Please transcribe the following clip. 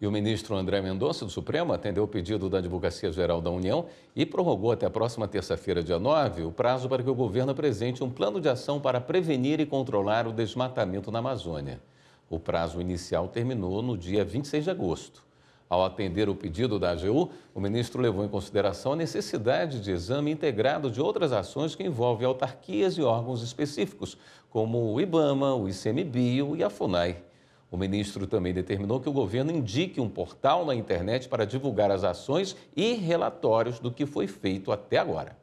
E o ministro André Mendonça, do Supremo, atendeu o pedido da Advocacia Geral da União e prorrogou até a próxima terça-feira, dia 9, o prazo para que o governo apresente um plano de ação para prevenir e controlar o desmatamento na Amazônia. O prazo inicial terminou no dia 26 de agosto. Ao atender o pedido da AGU, o ministro levou em consideração a necessidade de exame integrado de outras ações que envolvem autarquias e órgãos específicos, como o IBAMA, o ICMBio e a FUNAI. O ministro também determinou que o governo indique um portal na internet para divulgar as ações e relatórios do que foi feito até agora.